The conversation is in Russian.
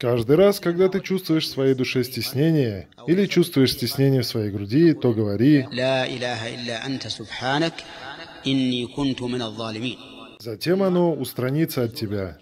Каждый раз, когда ты чувствуешь в своей душе стеснение или чувствуешь стеснение в своей груди, то говори Затем оно устранится от тебя.